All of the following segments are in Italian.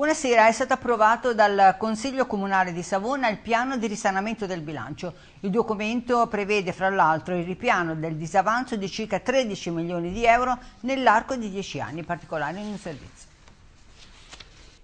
Buonasera, è stato approvato dal Consiglio Comunale di Savona il piano di risanamento del bilancio. Il documento prevede fra l'altro il ripiano del disavanzo di circa 13 milioni di euro nell'arco di 10 anni, in particolare in un servizio.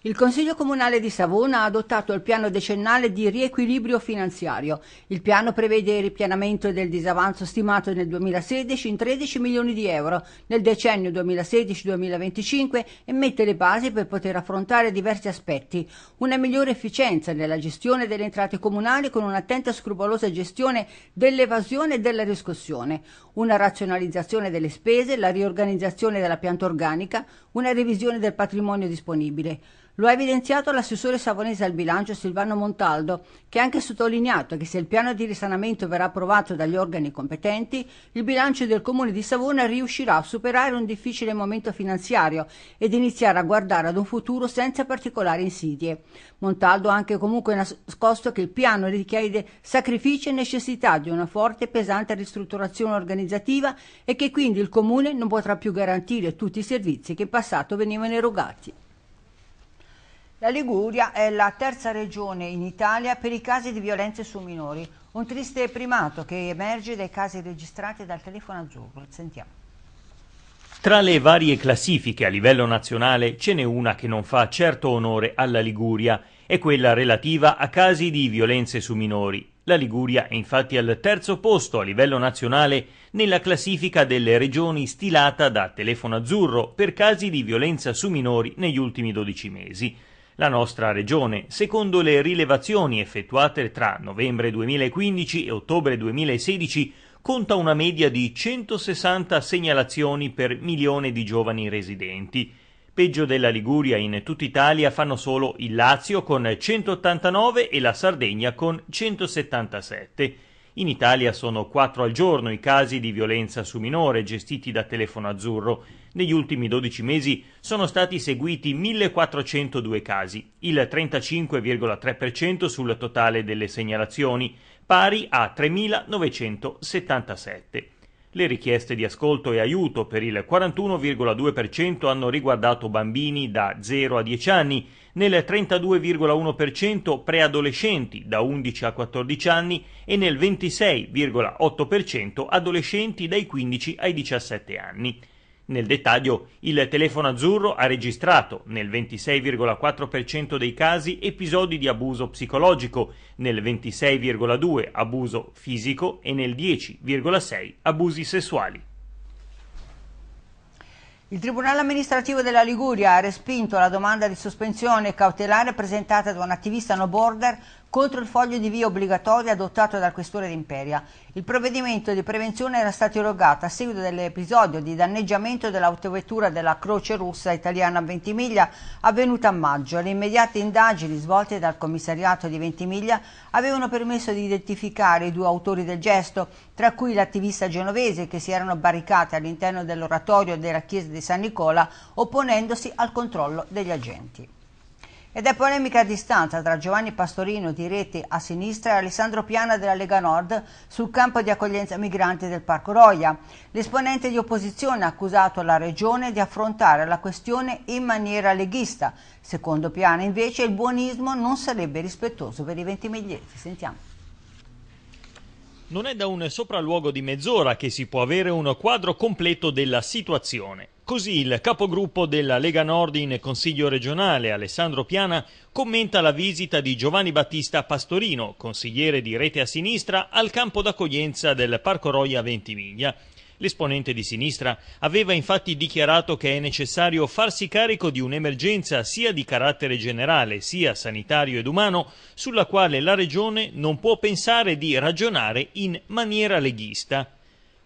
Il Consiglio Comunale di Savona ha adottato il piano decennale di riequilibrio finanziario. Il piano prevede il ripianamento del disavanzo stimato nel 2016 in 13 milioni di euro nel decennio 2016-2025 e mette le basi per poter affrontare diversi aspetti. Una migliore efficienza nella gestione delle entrate comunali con un'attenta e scrupolosa gestione dell'evasione e della riscossione una razionalizzazione delle spese, la riorganizzazione della pianta organica, una revisione del patrimonio disponibile. Lo ha evidenziato l'assessore savonese al bilancio Silvano Montaldo, che ha anche sottolineato che se il piano di risanamento verrà approvato dagli organi competenti, il bilancio del Comune di Savona riuscirà a superare un difficile momento finanziario ed iniziare a guardare ad un futuro senza particolari insidie. Montaldo ha anche comunque nascosto che il piano richiede sacrifici e necessità di una forte e pesante ristrutturazione organizzativa organizzativa e che quindi il Comune non potrà più garantire tutti i servizi che in passato venivano erogati. La Liguria è la terza regione in Italia per i casi di violenze su minori, un triste primato che emerge dai casi registrati dal telefono azzurro. Sentiamo. Tra le varie classifiche a livello nazionale ce n'è una che non fa certo onore alla Liguria, è quella relativa a casi di violenze su minori. La Liguria è infatti al terzo posto a livello nazionale nella classifica delle regioni stilata da Telefono Azzurro per casi di violenza su minori negli ultimi 12 mesi. La nostra regione, secondo le rilevazioni effettuate tra novembre 2015 e ottobre 2016, conta una media di 160 segnalazioni per milione di giovani residenti. Peggio della Liguria in tutta Italia fanno solo il Lazio con 189 e la Sardegna con 177. In Italia sono 4 al giorno i casi di violenza su minore gestiti da Telefono Azzurro. Negli ultimi 12 mesi sono stati seguiti 1402 casi, il 35,3% sul totale delle segnalazioni, pari a 3977. Le richieste di ascolto e aiuto per il 41,2% hanno riguardato bambini da 0 a 10 anni, nel 32,1% preadolescenti da 11 a 14 anni e nel 26,8% adolescenti dai 15 ai 17 anni. Nel dettaglio, il telefono azzurro ha registrato nel 26,4% dei casi episodi di abuso psicologico, nel 26,2% abuso fisico e nel 10,6% abusi sessuali. Il Tribunale amministrativo della Liguria ha respinto la domanda di sospensione cautelare presentata da un attivista no border contro il foglio di via obbligatorio adottato dal questore d'Imperia. Il provvedimento di prevenzione era stato erogato a seguito dell'episodio di danneggiamento dell'autovettura della Croce Russa italiana a Ventimiglia avvenuta a maggio. Le immediate indagini svolte dal commissariato di Ventimiglia avevano permesso di identificare i due autori del gesto, tra cui l'attivista genovese che si erano barricate all'interno dell'oratorio della chiesa di San Nicola opponendosi al controllo degli agenti. Ed è polemica a distanza tra Giovanni Pastorino di Rete a sinistra e Alessandro Piana della Lega Nord sul campo di accoglienza migranti del Parco Roia. L'esponente di opposizione ha accusato la Regione di affrontare la questione in maniera leghista. Secondo Piana invece il buonismo non sarebbe rispettoso per i ventimiglietti. Sentiamo. Non è da un sopralluogo di mezz'ora che si può avere un quadro completo della situazione. Così il capogruppo della Lega Nord in Consiglio regionale, Alessandro Piana, commenta la visita di Giovanni Battista Pastorino, consigliere di Rete a Sinistra, al campo d'accoglienza del Parco Roia Ventimiglia. L'esponente di sinistra aveva infatti dichiarato che è necessario farsi carico di un'emergenza sia di carattere generale sia sanitario ed umano sulla quale la Regione non può pensare di ragionare in maniera leghista.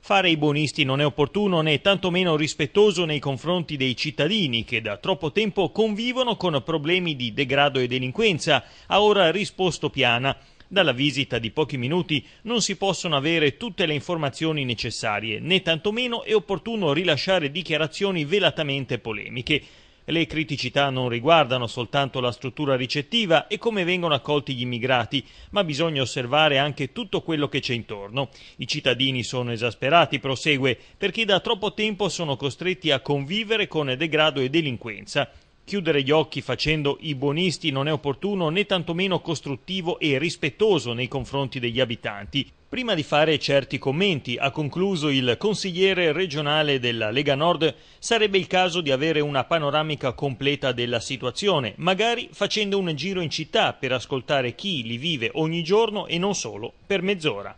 Fare i buonisti non è opportuno né tantomeno rispettoso nei confronti dei cittadini che da troppo tempo convivono con problemi di degrado e delinquenza, ha ora risposto Piana. Dalla visita di pochi minuti non si possono avere tutte le informazioni necessarie, né tantomeno è opportuno rilasciare dichiarazioni velatamente polemiche. Le criticità non riguardano soltanto la struttura ricettiva e come vengono accolti gli immigrati, ma bisogna osservare anche tutto quello che c'è intorno. I cittadini sono esasperati, prosegue, perché da troppo tempo sono costretti a convivere con degrado e delinquenza Chiudere gli occhi facendo i buonisti non è opportuno né tantomeno costruttivo e rispettoso nei confronti degli abitanti. Prima di fare certi commenti, ha concluso il consigliere regionale della Lega Nord, sarebbe il caso di avere una panoramica completa della situazione, magari facendo un giro in città per ascoltare chi li vive ogni giorno e non solo per mezz'ora.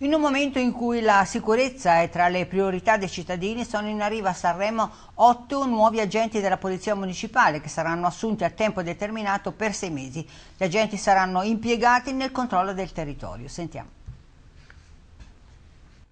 In un momento in cui la sicurezza è tra le priorità dei cittadini, sono in arrivo a Sanremo otto nuovi agenti della Polizia Municipale che saranno assunti a tempo determinato per sei mesi. Gli agenti saranno impiegati nel controllo del territorio. Sentiamo.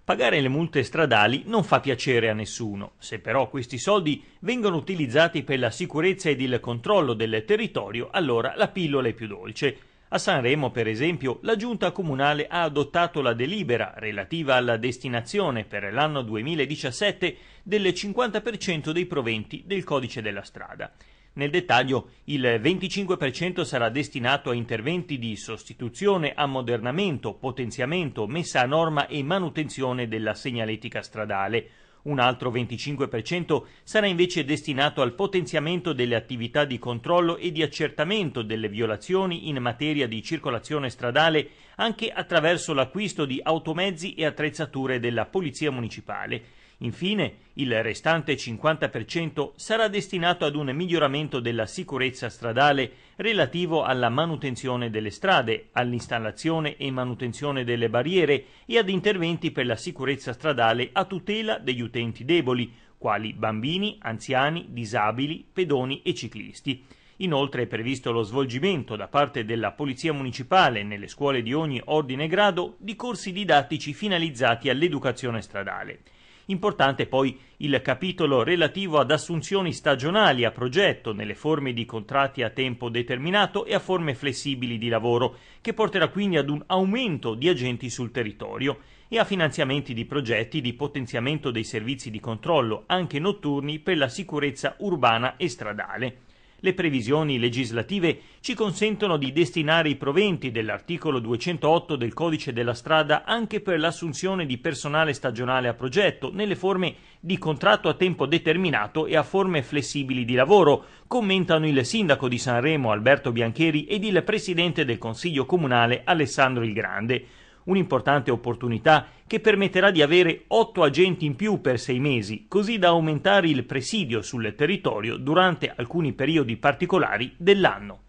Pagare le multe stradali non fa piacere a nessuno. Se però questi soldi vengono utilizzati per la sicurezza ed il controllo del territorio, allora la pillola è più dolce. A Sanremo, per esempio, la giunta comunale ha adottato la delibera relativa alla destinazione per l'anno 2017 del 50% dei proventi del codice della strada. Nel dettaglio, il 25% sarà destinato a interventi di sostituzione, ammodernamento, potenziamento, messa a norma e manutenzione della segnaletica stradale, un altro 25% sarà invece destinato al potenziamento delle attività di controllo e di accertamento delle violazioni in materia di circolazione stradale anche attraverso l'acquisto di automezzi e attrezzature della Polizia Municipale Infine, il restante 50% sarà destinato ad un miglioramento della sicurezza stradale relativo alla manutenzione delle strade, all'installazione e manutenzione delle barriere e ad interventi per la sicurezza stradale a tutela degli utenti deboli, quali bambini, anziani, disabili, pedoni e ciclisti. Inoltre è previsto lo svolgimento da parte della Polizia Municipale nelle scuole di ogni ordine e grado di corsi didattici finalizzati all'educazione stradale. Importante poi il capitolo relativo ad assunzioni stagionali a progetto nelle forme di contratti a tempo determinato e a forme flessibili di lavoro, che porterà quindi ad un aumento di agenti sul territorio e a finanziamenti di progetti di potenziamento dei servizi di controllo, anche notturni, per la sicurezza urbana e stradale le previsioni legislative ci consentono di destinare i proventi dell'articolo 208 del codice della strada anche per l'assunzione di personale stagionale a progetto nelle forme di contratto a tempo determinato e a forme flessibili di lavoro, commentano il sindaco di Sanremo Alberto Biancheri ed il presidente del Consiglio comunale Alessandro il Grande un'importante opportunità che permetterà di avere 8 agenti in più per 6 mesi, così da aumentare il presidio sul territorio durante alcuni periodi particolari dell'anno.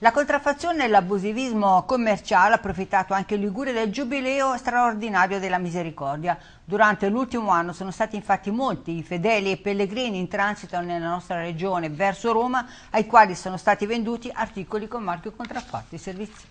La contraffazione e l'abusivismo commerciale ha approfittato anche in Liguria del giubileo straordinario della misericordia. Durante l'ultimo anno sono stati infatti molti i fedeli e pellegrini in transito nella nostra regione verso Roma ai quali sono stati venduti articoli con marchio contraffatto e servizi.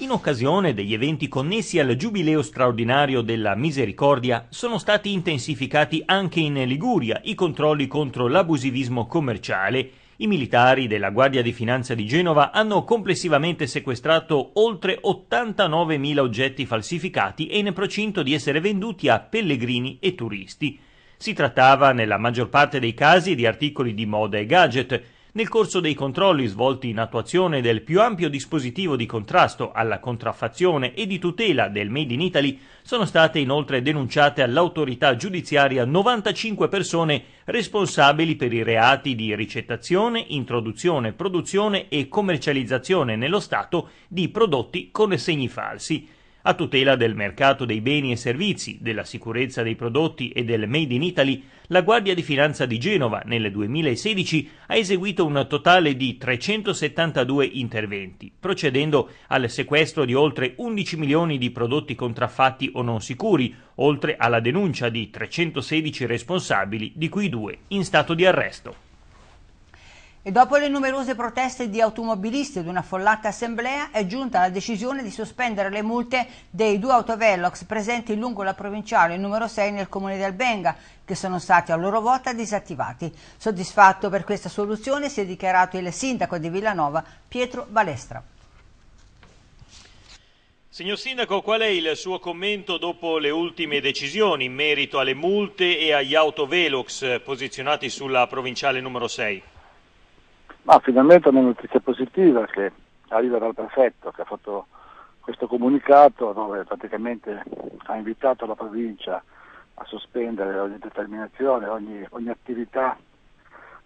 In occasione degli eventi connessi al Giubileo straordinario della Misericordia sono stati intensificati anche in Liguria i controlli contro l'abusivismo commerciale. I militari della Guardia di Finanza di Genova hanno complessivamente sequestrato oltre 89.000 oggetti falsificati e in procinto di essere venduti a pellegrini e turisti. Si trattava nella maggior parte dei casi di articoli di moda e gadget, nel corso dei controlli svolti in attuazione del più ampio dispositivo di contrasto alla contraffazione e di tutela del Made in Italy, sono state inoltre denunciate all'autorità giudiziaria 95 persone responsabili per i reati di ricettazione, introduzione, produzione e commercializzazione nello Stato di prodotti con segni falsi, a tutela del mercato dei beni e servizi, della sicurezza dei prodotti e del Made in Italy, la Guardia di Finanza di Genova nel 2016 ha eseguito un totale di 372 interventi, procedendo al sequestro di oltre 11 milioni di prodotti contraffatti o non sicuri, oltre alla denuncia di 316 responsabili, di cui due in stato di arresto. E dopo le numerose proteste di automobilisti ed una affollata assemblea è giunta la decisione di sospendere le multe dei due autovelox presenti lungo la provinciale numero 6 nel comune di Albenga, che sono stati a loro volta disattivati. Soddisfatto per questa soluzione si è dichiarato il sindaco di Villanova Pietro Balestra. Signor Sindaco, qual è il suo commento dopo le ultime decisioni in merito alle multe e agli autovelox posizionati sulla provinciale numero 6? Ma finalmente una notizia positiva che arriva dal prefetto che ha fatto questo comunicato dove praticamente ha invitato la provincia a sospendere ogni determinazione, ogni, ogni attività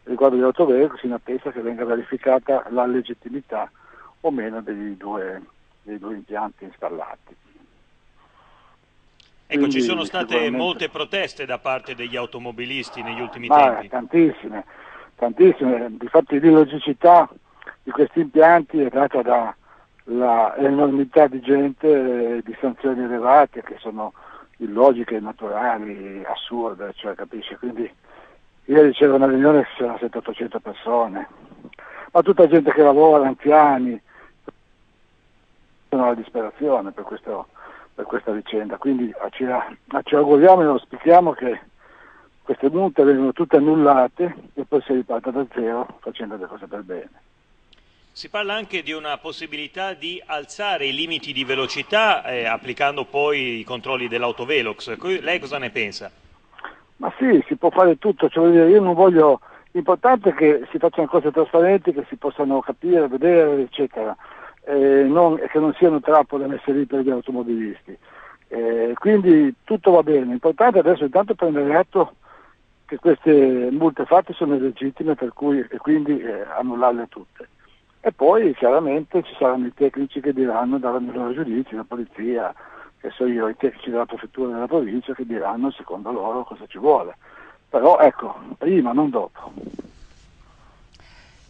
riguardo gli autoveicoli in attesa che venga verificata la legittimità o meno dei due, dei due impianti installati. Ecco, Quindi, ci sono state molte proteste da parte degli automobilisti negli ultimi Ma, tempi. Tantissime tantissime, difatti l'illogicità di questi impianti è data dall'enormità di gente, eh, di sanzioni elevate che sono illogiche, naturali, assurde, cioè capisci? Quindi ieri c'era una riunione che c'erano 700-800 persone, ma tutta gente che lavora, anziani, sono alla disperazione per, questo, per questa vicenda, quindi ci, ci auguriamo e auspichiamo che queste multe vengono tutte annullate e poi si è riparta da zero facendo le cose per bene. Si parla anche di una possibilità di alzare i limiti di velocità eh, applicando poi i controlli dell'autovelox. Lei cosa ne pensa? Ma sì, si può fare tutto, cioè, io non voglio... L'importante è che si facciano cose trasparenti, che si possano capire, vedere, eccetera, e non, che non siano trappole messe lì per gli automobilisti. Eh, quindi tutto va bene, l'importante adesso intanto prendere atto che queste multe fatte sono illegittime per cui, e quindi eh, annullarle tutte. E poi chiaramente ci saranno i tecnici che diranno, daranno il loro giudizio, la polizia, che so io, i tecnici della prefettura della provincia che diranno secondo loro cosa ci vuole. Però ecco, prima, non dopo.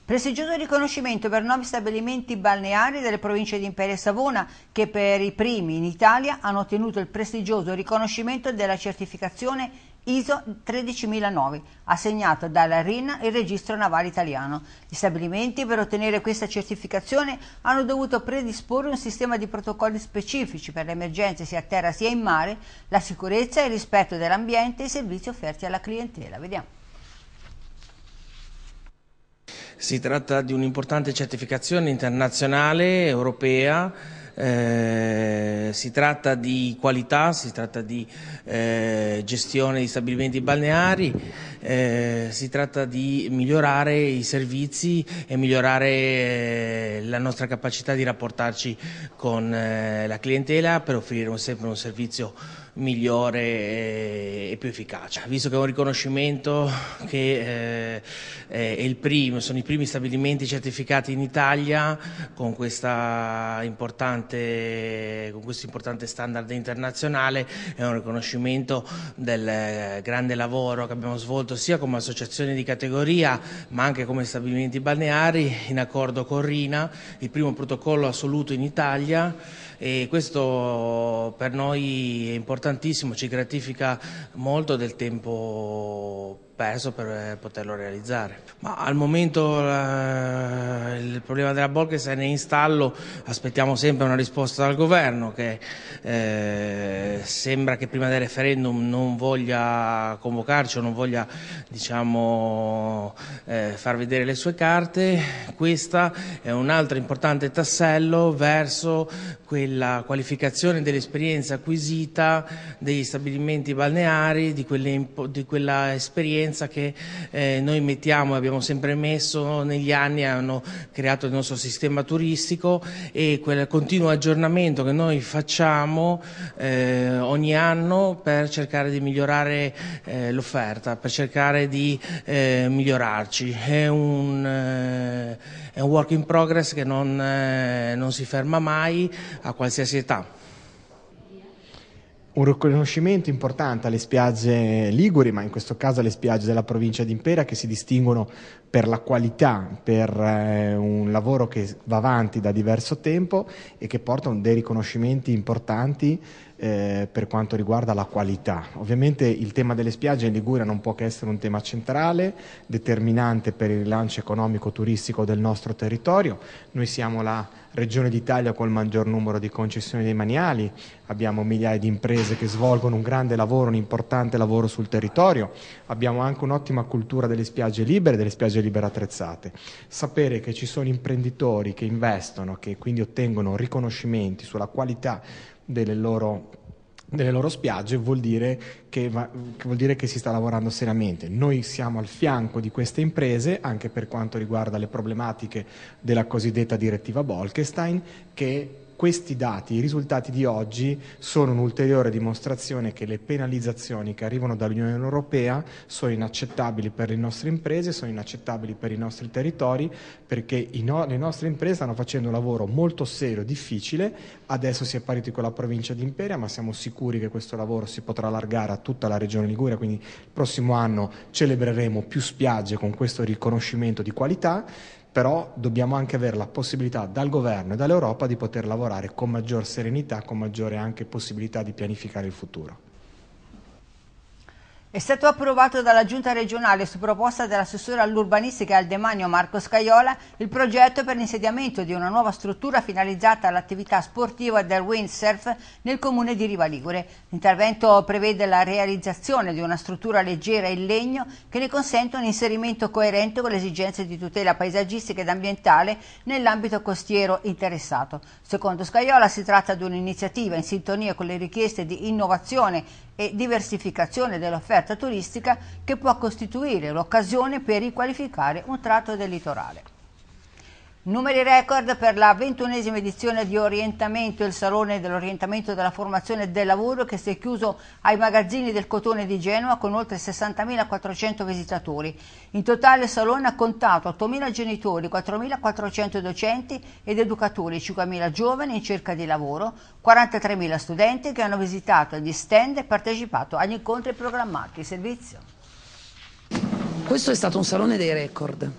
Prestigioso riconoscimento per nuovi stabilimenti balneari delle province di Imperia e Savona che per i primi in Italia hanno ottenuto il prestigioso riconoscimento della certificazione ISO 13009, assegnato dalla RIN il Registro Navale Italiano. Gli stabilimenti per ottenere questa certificazione hanno dovuto predisporre un sistema di protocolli specifici per le emergenze sia a terra sia in mare, la sicurezza e il rispetto dell'ambiente e i servizi offerti alla clientela. Vediamo. Si tratta di un'importante certificazione internazionale, europea, eh, si tratta di qualità, si tratta di eh, gestione di stabilimenti balneari, eh, si tratta di migliorare i servizi e migliorare eh, la nostra capacità di rapportarci con eh, la clientela per offrire un, sempre un servizio migliore e più efficace. Visto che è un riconoscimento che eh, è il primo, sono i primi stabilimenti certificati in Italia con, con questo importante standard internazionale, è un riconoscimento del grande lavoro che abbiamo svolto sia come associazione di categoria ma anche come stabilimenti balneari in accordo con Rina, il primo protocollo assoluto in Italia e questo per noi è importantissimo, ci gratifica molto del tempo perso per eh, poterlo realizzare. Ma al momento eh, il problema della Bolkes è in stallo, aspettiamo sempre una risposta dal governo che eh, sembra che prima del referendum non voglia convocarci o non voglia diciamo, eh, far vedere le sue carte. Questa è un altro importante tassello verso quella qualificazione dell'esperienza acquisita degli stabilimenti balneari, di, di quella esperienza conoscenza che eh, noi mettiamo e abbiamo sempre messo negli anni hanno creato il nostro sistema turistico e quel continuo aggiornamento che noi facciamo eh, ogni anno per cercare di migliorare eh, l'offerta, per cercare di eh, migliorarci. È un, eh, è un, work in progress che non, eh, non si ferma mai a qualsiasi età un riconoscimento importante alle spiagge liguri, ma in questo caso alle spiagge della provincia di Impera che si distinguono per la qualità, per eh, un lavoro che va avanti da diverso tempo e che portano dei riconoscimenti importanti eh, per quanto riguarda la qualità. Ovviamente il tema delle spiagge in Liguria non può che essere un tema centrale, determinante per il rilancio economico-turistico del nostro territorio. Noi siamo la regione d'Italia con il maggior numero di concessioni dei maniali, abbiamo migliaia di imprese che svolgono un grande lavoro, un importante lavoro sul territorio, abbiamo anche un'ottima cultura delle spiagge libere, delle spiagge libere attrezzate. Sapere che ci sono imprenditori che investono, che quindi ottengono riconoscimenti sulla qualità delle loro delle loro spiagge vuol dire, che, vuol dire, che, si sta lavorando seriamente. Noi siamo al fianco di queste imprese anche per quanto riguarda le problematiche della cosiddetta direttiva Bolkestein che questi dati, i risultati di oggi, sono un'ulteriore dimostrazione che le penalizzazioni che arrivano dall'Unione Europea sono inaccettabili per le nostre imprese, sono inaccettabili per i nostri territori, perché no- le nostre imprese stanno facendo un lavoro molto serio, difficile, adesso si è pariti con la provincia di Imperia, ma siamo sicuri che questo lavoro si potrà allargare a tutta la regione Liguria, quindi il prossimo anno celebreremo più spiagge con questo riconoscimento di qualità però dobbiamo anche avere la possibilità dal governo e dall'Europa di poter lavorare con maggior serenità, con maggiore anche possibilità di pianificare il futuro. È stato approvato dalla Giunta regionale su proposta dell'assessore all'urbanistica e al demanio Marco Scaiola il progetto per l'insediamento di una nuova struttura finalizzata all'attività sportiva del windsurf nel comune di Riva Ligure. L'intervento prevede la realizzazione di una struttura leggera in legno che ne consente un inserimento coerente con le esigenze di tutela paesaggistica ed ambientale nell'ambito costiero interessato. Secondo Scaiola si tratta di un'iniziativa in sintonia con le richieste di innovazione e diversificazione dell'offerta turistica che può costituire l'occasione per riqualificare un tratto del litorale. Numeri record per la ventunesima edizione di Orientamento, il Salone dell'Orientamento della Formazione del Lavoro che si è chiuso ai magazzini del Cotone di Genova con oltre 60.400 visitatori. In totale il Salone ha contato 8.000 genitori, 4.400 docenti ed educatori, 5.000 giovani in cerca di lavoro, 43.000 studenti che hanno visitato gli stand e partecipato agli incontri programmati. Servizio. Questo è stato un Salone dei record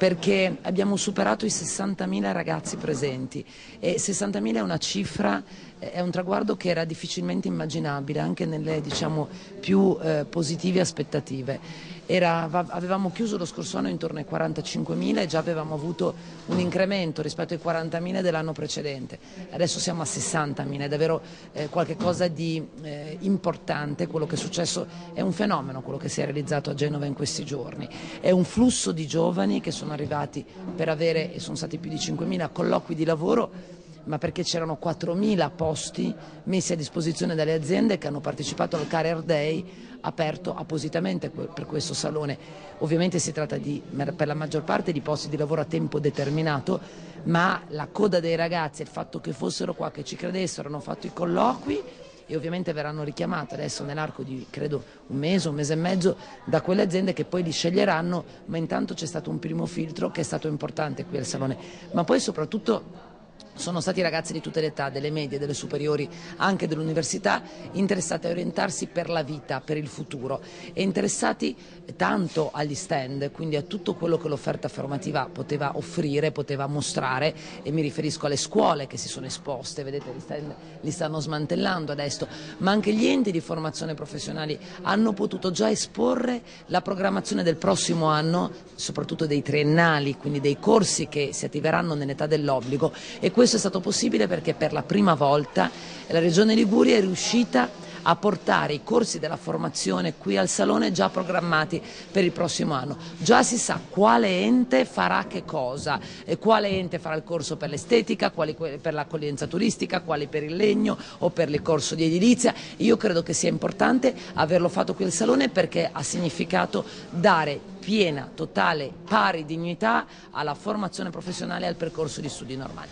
perché abbiamo superato i 60.000 ragazzi presenti e 60.000 è una cifra è un traguardo che era difficilmente immaginabile anche nelle diciamo, più eh, positive aspettative. Era, avevamo chiuso lo scorso anno intorno ai 45.000 e già avevamo avuto un incremento rispetto ai 40.000 dell'anno precedente. Adesso siamo a 60.000, è davvero eh, qualcosa di eh, importante quello che è successo, è un fenomeno quello che si è realizzato a Genova in questi giorni. È un flusso di giovani che sono arrivati per avere, e sono stati più di 5.000, colloqui di lavoro ma perché c'erano 4.000 posti messi a disposizione dalle aziende che hanno partecipato al Career Day aperto appositamente per questo salone. Ovviamente si tratta di, per la maggior parte di posti di lavoro a tempo determinato, ma la coda dei ragazzi, il fatto che fossero qua, che ci credessero, hanno fatto i colloqui e ovviamente verranno richiamate adesso nell'arco di credo un mese, un mese e mezzo da quelle aziende che poi li sceglieranno, ma intanto c'è stato un primo filtro che è stato importante qui al Salone. Ma poi soprattutto sono stati ragazzi di tutte le età, delle medie, delle superiori, anche dell'università, interessati a orientarsi per la vita, per il futuro e interessati tanto agli stand, quindi a tutto quello che l'offerta formativa poteva offrire, poteva mostrare e mi riferisco alle scuole che si sono esposte, vedete gli stand, li stanno smantellando adesso, ma anche gli enti di formazione professionali hanno potuto già esporre la programmazione del prossimo anno, soprattutto dei triennali, quindi dei corsi che si attiveranno nell'età dell'obbligo e questo è stato possibile perché per la prima volta la Regione Liguria è riuscita a portare i corsi della formazione qui al Salone già programmati per il prossimo anno. Già si sa quale ente farà che cosa, quale ente farà il corso per l'estetica, quali per l'accoglienza turistica, quali per il legno o per il corso di edilizia. Io credo che sia importante averlo fatto qui al Salone perché ha significato dare piena, totale, pari dignità alla formazione professionale e al percorso di studi normali.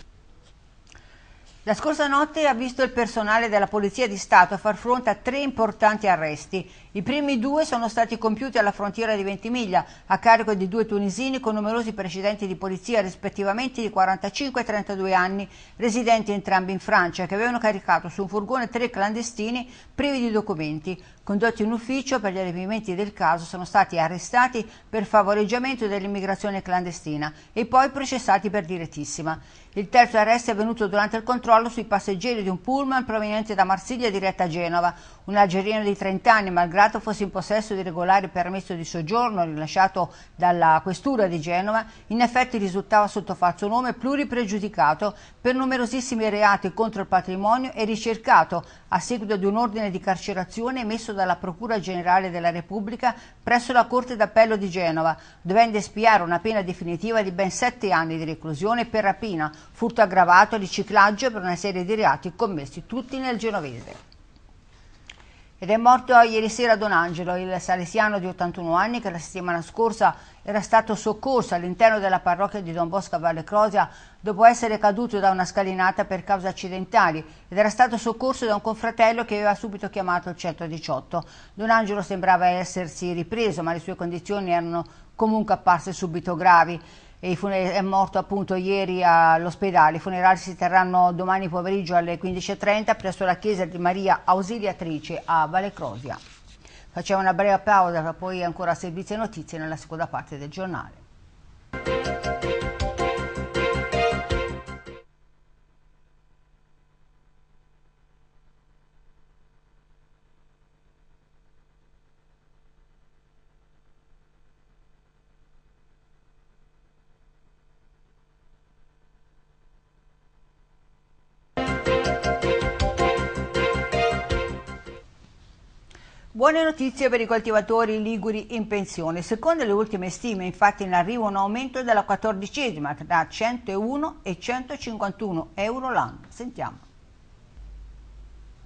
La scorsa notte ha visto il personale della Polizia di Stato far fronte a tre importanti arresti i primi due sono stati compiuti alla frontiera di Ventimiglia, a carico di due tunisini con numerosi precedenti di polizia, rispettivamente di 45 e 32 anni, residenti entrambi in Francia, che avevano caricato su un furgone tre clandestini privi di documenti. Condotti in ufficio per gli arrivimenti del caso, sono stati arrestati per favoreggiamento dell'immigrazione clandestina e poi processati per direttissima. Il terzo arresto è avvenuto durante il controllo sui passeggeri di un pullman proveniente da Marsiglia diretta a Genova un algerino di 30 anni, malgrado fosse in possesso di regolare permesso di soggiorno rilasciato dalla questura di Genova, in effetti risultava sotto falso nome pluripregiudicato per numerosissimi reati contro il patrimonio e ricercato a seguito di un ordine di carcerazione emesso dalla Procura Generale della Repubblica presso la Corte d'Appello di Genova, dovendo espiare una pena definitiva di ben 7 anni di reclusione per rapina, furto aggravato, riciclaggio per una serie di reati commessi tutti nel genovese. Ed è morto ieri sera Don Angelo, il salesiano di 81 anni che la settimana scorsa era stato soccorso all'interno della parrocchia di Don Bosco a Valle Crosia dopo essere caduto da una scalinata per cause accidentali ed era stato soccorso da un confratello che aveva subito chiamato il 118. Don Angelo sembrava essersi ripreso ma le sue condizioni erano comunque apparse subito gravi è morto appunto ieri all'ospedale. I funerali si terranno domani pomeriggio alle 15.30 presso la chiesa di Maria Ausiliatrice a Valle Crosia. Facciamo una breve pausa per poi ancora servizi e notizie nella seconda parte del giornale. Buone notizie per i coltivatori liguri in pensione. Secondo le ultime stime, infatti, in arrivo un aumento della quattordicesima tra 101 e 151 euro l'anno. Sentiamo.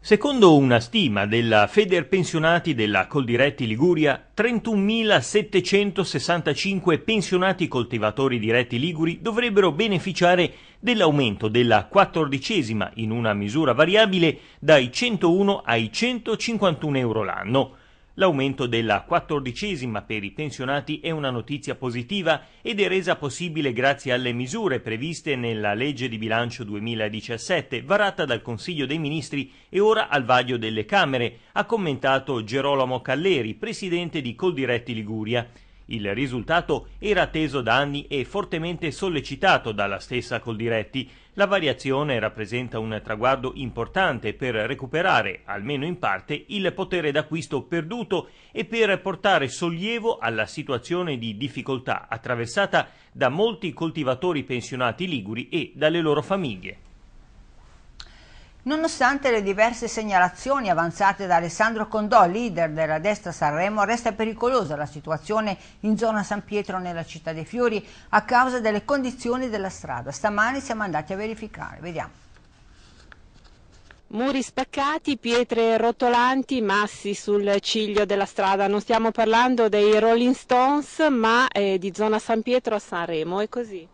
Secondo una stima della Feder Pensionati della Coldiretti Liguria, 31.765 pensionati coltivatori diretti liguri dovrebbero beneficiare dell'aumento della quattordicesima in una misura variabile dai 101 ai 151 euro l'anno L'aumento della quattordicesima per i pensionati è una notizia positiva ed è resa possibile grazie alle misure previste nella legge di bilancio 2017 varata dal Consiglio dei Ministri e ora al vaglio delle Camere, ha commentato Gerolamo Calleri, presidente di Coldiretti Liguria, il risultato era atteso da anni e fortemente sollecitato dalla stessa Coldiretti. La variazione rappresenta un traguardo importante per recuperare, almeno in parte, il potere d'acquisto perduto e per portare sollievo alla situazione di difficoltà attraversata da molti coltivatori pensionati liguri e dalle loro famiglie. Nonostante le diverse segnalazioni avanzate da Alessandro Condò, leader della destra Sanremo, resta pericolosa la situazione in zona San Pietro nella città dei Fiori a causa delle condizioni della strada. Stamani siamo andati a verificare, vediamo. Muri spaccati, pietre rotolanti, massi sul ciglio della strada. Non stiamo parlando dei Rolling Stones, ma eh, di zona San Pietro a Sanremo, è così.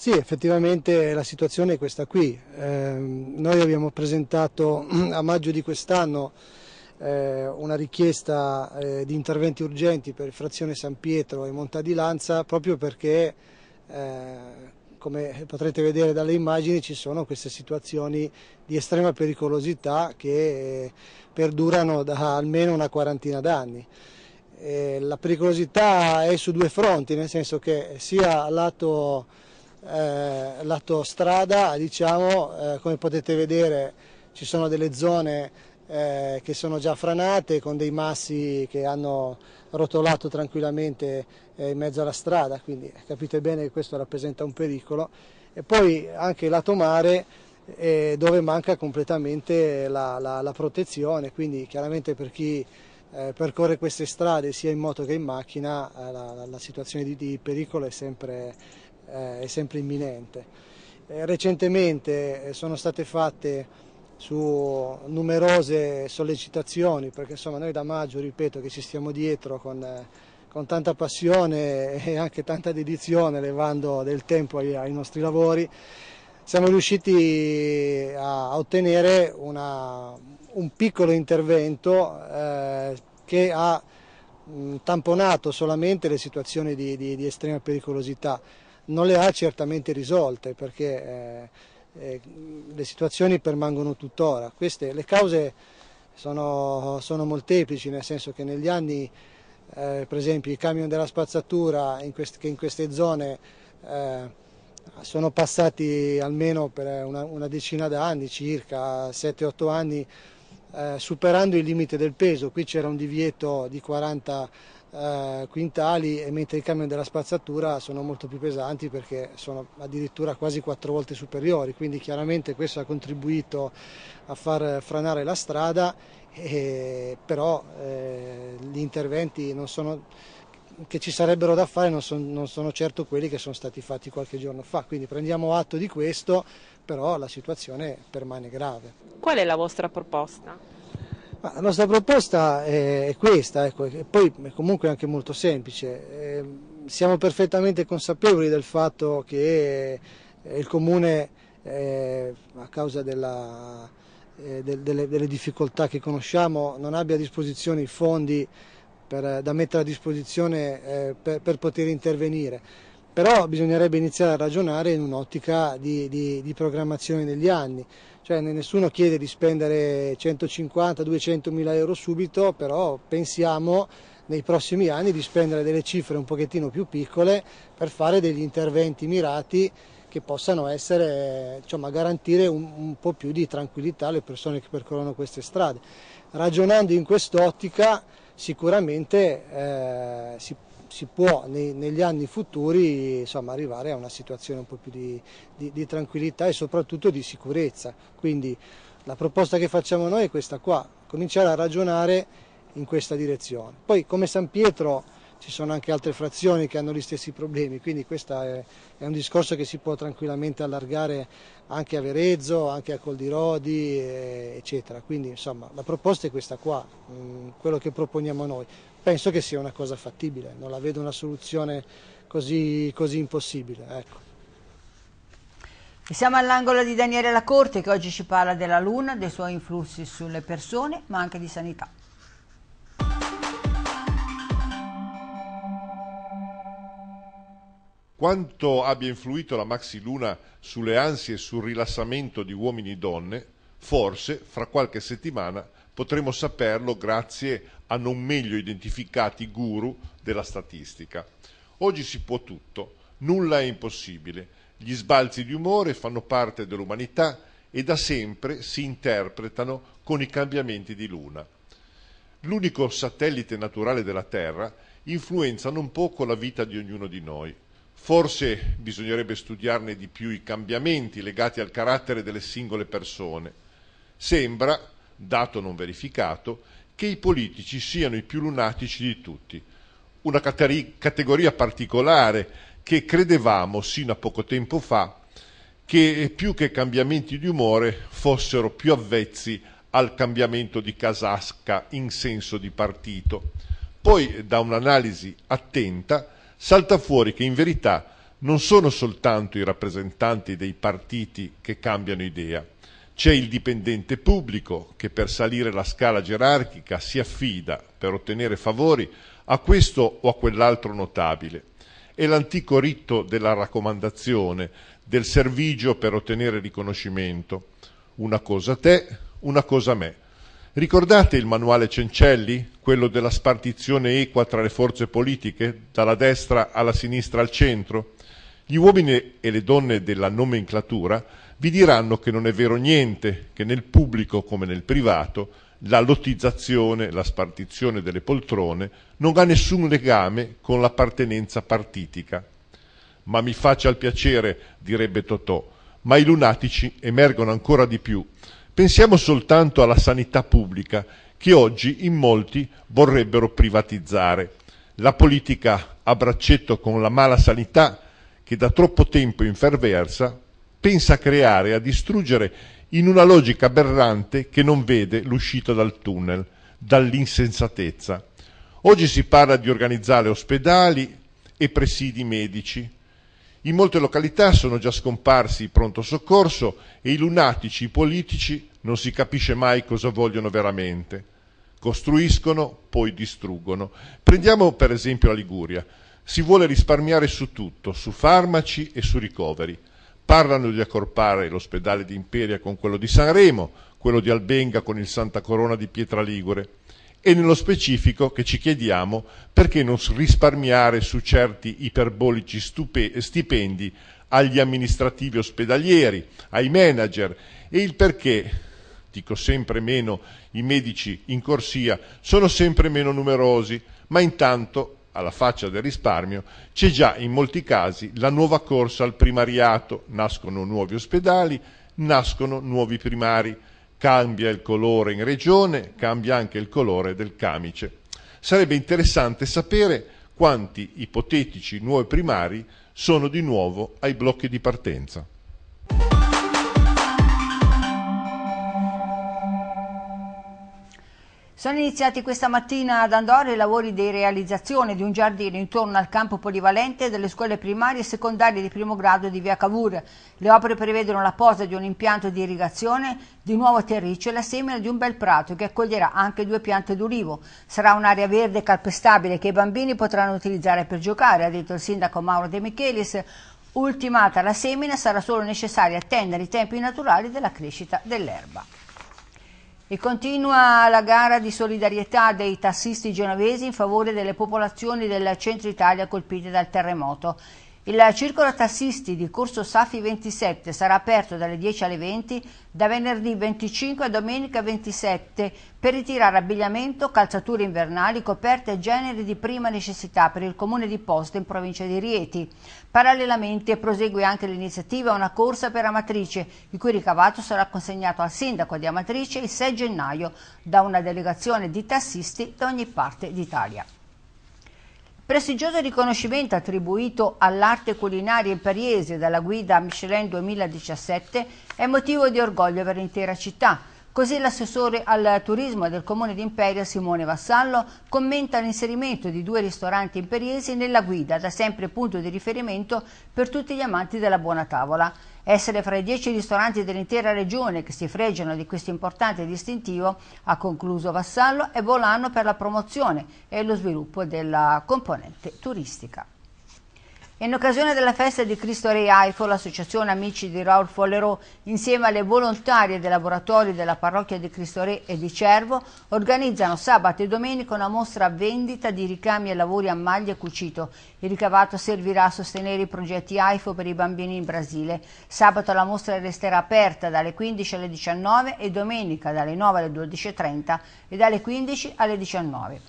Sì, effettivamente la situazione è questa qui. Eh, noi abbiamo presentato a maggio di quest'anno eh, una richiesta eh, di interventi urgenti per Frazione San Pietro e Monta di Lanza proprio perché, eh, come potrete vedere dalle immagini, ci sono queste situazioni di estrema pericolosità che eh, perdurano da almeno una quarantina d'anni eh, la pericolosità è su due fronti, nel senso che sia lato eh, lato strada, diciamo, eh, come potete vedere ci sono delle zone eh, che sono già franate con dei massi che hanno rotolato tranquillamente eh, in mezzo alla strada, quindi eh, capite bene che questo rappresenta un pericolo. E poi anche lato mare eh, dove manca completamente la, la, la, protezione, quindi chiaramente per chi eh, percorre queste strade sia in moto che in macchina eh, la, la situazione di, di pericolo è sempre eh, è sempre imminente. Eh, recentemente eh, sono state fatte su numerose sollecitazioni, perché insomma noi da maggio, ripeto, che ci stiamo dietro con, eh, con tanta passione e anche tanta dedizione, levando del tempo ai, ai nostri lavori, siamo riusciti a ottenere una, un piccolo intervento eh, che ha mh, mm, tamponato solamente le situazioni di, di, di estrema pericolosità non le ha certamente risolte perché eh, eh, le situazioni permangono tuttora. Queste, le cause sono, sono, molteplici, nel senso che negli anni, eh, per esempio, i camion della spazzatura in quest, che in queste zone eh, sono passati almeno per una, una decina d'anni, circa 7-8 anni, eh, superando il limite del peso, qui c'era un divieto di 40 eh, quintali e mentre i camion della spazzatura sono molto più pesanti perché sono addirittura quasi quattro volte superiori, quindi chiaramente questo ha contribuito a far franare la strada, e, eh, però eh, gli interventi non sono che ci sarebbero da fare non, son, non, sono certo quelli che sono stati fatti qualche giorno fa, quindi prendiamo atto di questo, però la situazione permane grave. Qual è la vostra proposta? Ma la nostra proposta è questa, ecco, e poi è comunque anche molto semplice. Ehm, siamo perfettamente consapevoli del fatto che eh, il Comune, eh, a causa della, eh, delle, delle difficoltà che conosciamo, non abbia a disposizione i fondi per, eh, da mettere a disposizione eh, per, per, poter intervenire. Però bisognerebbe iniziare a ragionare in un'ottica di, di, di programmazione degli anni, cioè nessuno chiede di spendere 150-200 mila euro subito, però pensiamo nei prossimi anni di spendere delle cifre un pochettino più piccole per fare degli interventi mirati che possano essere, diciamo, garantire un, un, po' più di tranquillità alle persone che percorrono queste strade. Ragionando in quest'ottica sicuramente eh, si, si, può nei, negli anni futuri insomma, arrivare a una situazione un po' più di, di, di tranquillità e soprattutto di sicurezza. Quindi la proposta che facciamo noi è questa qua, cominciare a ragionare in questa direzione. Poi come San Pietro ci sono anche altre frazioni che hanno gli stessi problemi, quindi questo è, è, un discorso che si può tranquillamente allargare anche a Verezzo, anche a Col Rodi, eh, eccetera. Quindi insomma la proposta è questa qua, mm, quello che proponiamo noi. Penso che sia una cosa fattibile, non la vedo una soluzione così, così impossibile. Ecco. Siamo all'angolo di Daniele Lacorte che oggi ci parla della luna, dei suoi influssi sulle persone, ma anche di sanità. Quanto abbia influito la Maxi Luna sulle ansie e sul rilassamento di uomini e donne, forse fra qualche settimana potremo saperlo grazie a non meglio identificati guru della statistica. Oggi si può tutto, nulla è impossibile. Gli sbalzi di umore fanno parte dell'umanità e da sempre si interpretano con i cambiamenti di luna. L'unico satellite naturale della Terra influenza non poco la vita di ognuno di noi. Forse bisognerebbe studiarne di più i cambiamenti legati al carattere delle singole persone. Sembra, dato non verificato, che i politici siano i più lunatici di tutti, una categoria particolare che credevamo sino a poco tempo fa che più che cambiamenti di umore fossero più avvezzi al cambiamento di casasca in senso di partito. Poi da un'analisi attenta salta fuori che in verità non sono soltanto i rappresentanti dei partiti che cambiano idea. C'è il dipendente pubblico che per salire la scala gerarchica si affida, per ottenere favori, a questo o a quell'altro notabile. È l'antico ritto della raccomandazione, del servigio per ottenere riconoscimento. Una cosa a te, una cosa a me. Ricordate il manuale Cencelli? quello della spartizione equa tra le forze politiche, dalla destra alla sinistra al centro? Gli uomini e le donne della nomenclatura vi diranno che non è vero niente, che nel pubblico come nel privato la lottizzazione, la spartizione delle poltrone non ha nessun legame con l'appartenenza partitica. Ma mi faccia il piacere, direbbe Totò, ma i lunatici emergono ancora di più. Pensiamo soltanto alla sanità pubblica che oggi in molti vorrebbero privatizzare. La politica a braccetto con la mala sanità che da troppo tempo imperversa pensa a creare e a distruggere in una logica aberrante che non vede l'uscita dal tunnel, dall'insensatezza. Oggi si parla di organizzare ospedali e presidi medici. In molte località sono già scomparsi i pronto soccorso e i lunatici politici non si capisce mai cosa vogliono veramente. Costruiscono, poi distruggono. Prendiamo per esempio la Liguria. Si vuole risparmiare su tutto, su farmaci e su ricoveri. Parlano di accorpare l'ospedale di Imperia con quello di Sanremo, quello di Albenga con il Santa Corona di Pietra Ligure. E nello specifico che ci chiediamo perché non risparmiare su certi iperbolici stipendi agli amministrativi ospedalieri, ai manager e il perché dico sempre meno i medici in corsia, sono sempre meno numerosi, ma intanto, alla faccia del risparmio, c'è già in molti casi la nuova corsa al primariato, nascono nuovi ospedali, nascono nuovi primari, cambia il colore in regione, cambia anche il colore del camice. Sarebbe interessante sapere quanti ipotetici nuovi primari sono di nuovo ai blocchi di partenza. Sono iniziati questa mattina ad Andorra i lavori di realizzazione di un giardino intorno al campo polivalente delle scuole primarie e secondarie di primo grado di Via Cavour. Le opere prevedono la posa di un impianto di irrigazione, di nuovo terriccio e la semina di un bel prato che accoglierà anche due piante d'olivo. Sarà un'area verde calpestabile che i bambini potranno utilizzare per giocare, ha detto il sindaco Mauro De Michelis. Ultimata la semina sarà solo necessario attendere i tempi naturali della crescita dell'erba. E continua la gara di solidarietà dei tassisti genovesi in favore delle popolazioni del centro Italia colpite dal terremoto. Il circolo tassisti di Corso Safi 27 sarà aperto dalle 10 alle 20 da venerdì 25 a domenica 27 per ritirare abbigliamento, calzature invernali, coperte e generi di prima necessità per il comune di Posta in provincia di Rieti. Parallelamente prosegue anche l'iniziativa Una corsa per Amatrice, il cui ricavato sarà consegnato al sindaco di Amatrice il 6 gennaio da una delegazione di tassisti da ogni parte d'Italia. Prestigioso riconoscimento attribuito all'arte culinaria pariese dalla guida Michelin 2017 è motivo di orgoglio per l'intera città. Così l'assessore al turismo del comune di Imperia Simone Vassallo commenta l'inserimento di due ristoranti imperiesi nella guida, da sempre punto di riferimento per tutti gli amanti della buona tavola. Essere fra i dieci ristoranti dell'intera regione che si fregiano di questo importante distintivo, ha concluso Vassallo, è volano per la promozione e lo sviluppo della componente turistica. In occasione della festa di Cristo Re Aifo, l'associazione Amici di Raul Follerò, insieme alle volontarie dei laboratori della parrocchia di Cristo Re e di Cervo, organizzano sabato e domenica una mostra a vendita di ricami e lavori a maglia e cucito. Il ricavato servirà a sostenere i progetti Aifo per i bambini in Brasile. Sabato la mostra resterà aperta dalle 15 alle 19 e domenica dalle 9 alle 12.30 e dalle 15 alle 19.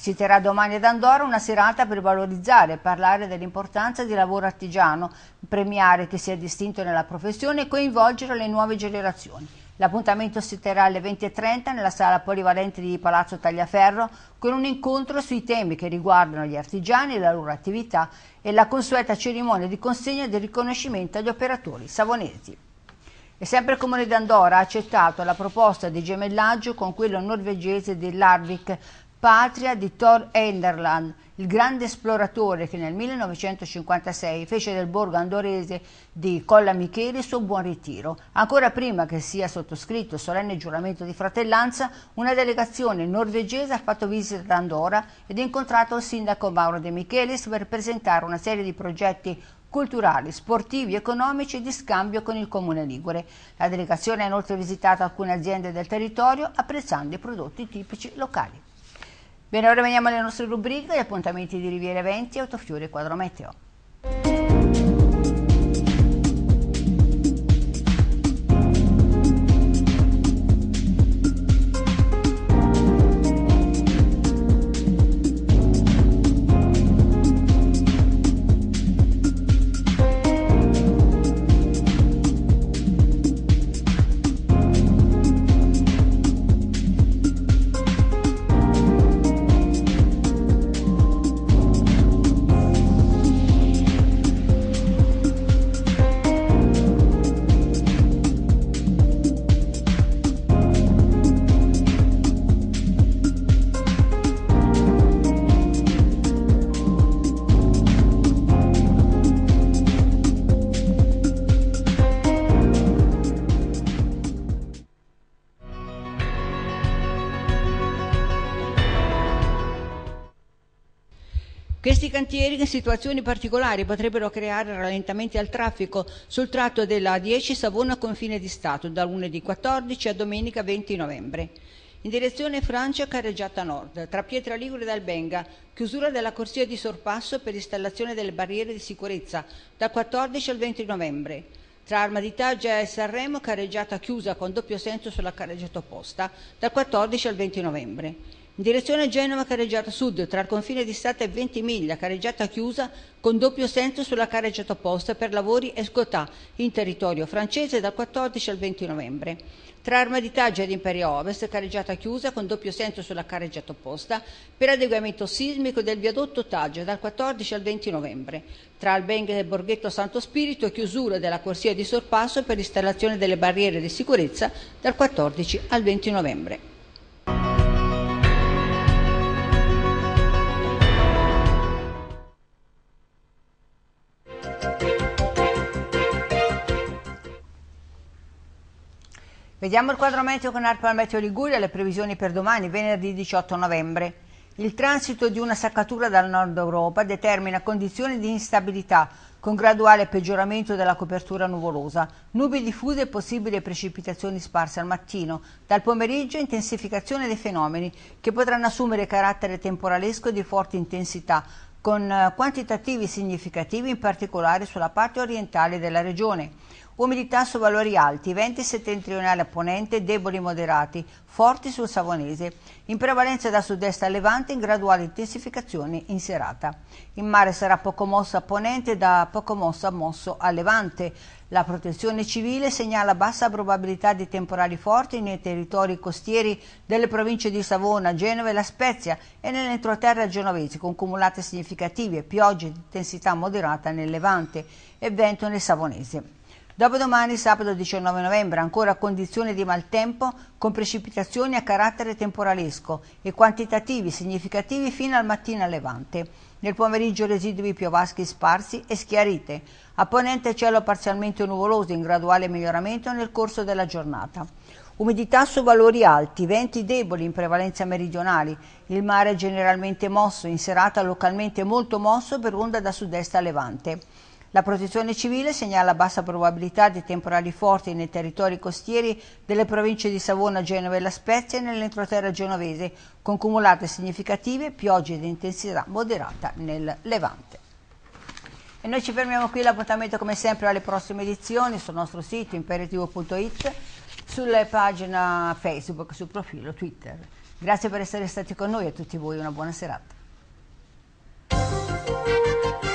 Si terrà domani ad Andorra una serata per valorizzare e parlare dell'importanza del lavoro artigiano, premiare chi si è distinto nella professione e coinvolgere le nuove generazioni. L'appuntamento si terrà alle 20.30 nella sala polivalente di Palazzo Tagliaferro con un incontro sui temi che riguardano gli artigiani, la loro attività e la consueta cerimonia di consegna del riconoscimento agli operatori savonesi. E sempre il Comune d'Andorra ha accettato la proposta di gemellaggio con quello norvegese dell'Arvik patria di Thor Enderland, il grande esploratore che nel 1956 fece del borgo andorese di Colla Micheli il suo buon ritiro. Ancora prima che sia sottoscritto il solenne giuramento di fratellanza, una delegazione norvegese ha fatto visita ad Andorra ed ha incontrato il sindaco Mauro De Michelis per presentare una serie di progetti culturali, sportivi, economici e di scambio con il Comune Ligure. La delegazione ha inoltre visitato alcune aziende del territorio apprezzando i prodotti tipici locali. Bene, ora veniamo alle nostre rubriche, gli appuntamenti di Riviera e Autofiore e Quadrometeo. cantieri che in situazioni particolari potrebbero creare rallentamenti al traffico sul tratto della 10 Savona Confine di Stato da lunedì 14 a domenica 20 novembre. In direzione Francia, carreggiata nord, tra Pietra Ligure ed Albenga, chiusura della corsia di sorpasso per installazione delle barriere di sicurezza dal 14 al 20 novembre. Tra Armaditaggia e Sanremo, carreggiata chiusa con doppio senso sulla carreggiata opposta dal 14 al 20 novembre. In direzione Genova carreggiata sud, tra il confine di Stato e Ventimiglia, carreggiata chiusa con doppio senso sulla carreggiata opposta per lavori e scotà in territorio francese dal 14 al 20 novembre. Tra Arma di Taggia ed Imperio Ovest, carreggiata chiusa con doppio senso sulla carreggiata opposta per adeguamento sismico del viadotto Taggia dal 14 al 20 novembre. Tra Albenghe e Borghetto Santo Spirito, chiusura della corsia di sorpasso per l'installazione delle barriere di sicurezza dal 14 al 20 novembre. Vediamo il quadro meteo con Arpa Meteo Liguria, le previsioni per domani, venerdì 18 novembre. Il transito di una saccatura dal nord Europa determina condizioni di instabilità, con graduale peggioramento della copertura nuvolosa, nubi diffuse e possibili precipitazioni sparse al mattino, dal pomeriggio intensificazione dei fenomeni, che potranno assumere carattere temporalesco e di forte intensità, con eh, quantitativi significativi in particolare sulla parte orientale della regione. Umidità su valori alti, venti settentrionali a ponente, deboli moderati, forti sul Savonese, in prevalenza da sud-est a levante in graduale intensificazione in serata. Il mare sarà poco mosso a ponente, da poco mosso a mosso a levante. La protezione civile segnala bassa probabilità di temporali forti nei territori costieri delle province di Savona, Genova e La Spezia e nell'entroterra genovese con cumulate significative, piogge di intensità moderata nel levante e vento nel Savonese. Dopodomani, sabato 19 novembre, ancora condizione di maltempo con precipitazioni a carattere temporalesco e quantitativi significativi fino al mattino a levante. Nel pomeriggio residui piovaschi sparsi e schiarite. A ponente cielo parzialmente nuvoloso in graduale miglioramento nel corso della giornata. Umidità su valori alti, venti deboli in prevalenza meridionali, il mare generalmente mosso, in serata localmente molto mosso per onda da sud-est a levante. La protezione civile segnala bassa probabilità di temporali forti nei territori costieri delle province di Savona, Genova e La Spezia e nell'entroterra genovese, con cumulate significative, piogge di intensità moderata nel Levante. E noi ci fermiamo qui, l'appuntamento come sempre alle prossime edizioni sul nostro sito imperativo.it, sulla pagina Facebook, sul profilo Twitter. Grazie per essere stati con noi e a tutti voi una buona serata.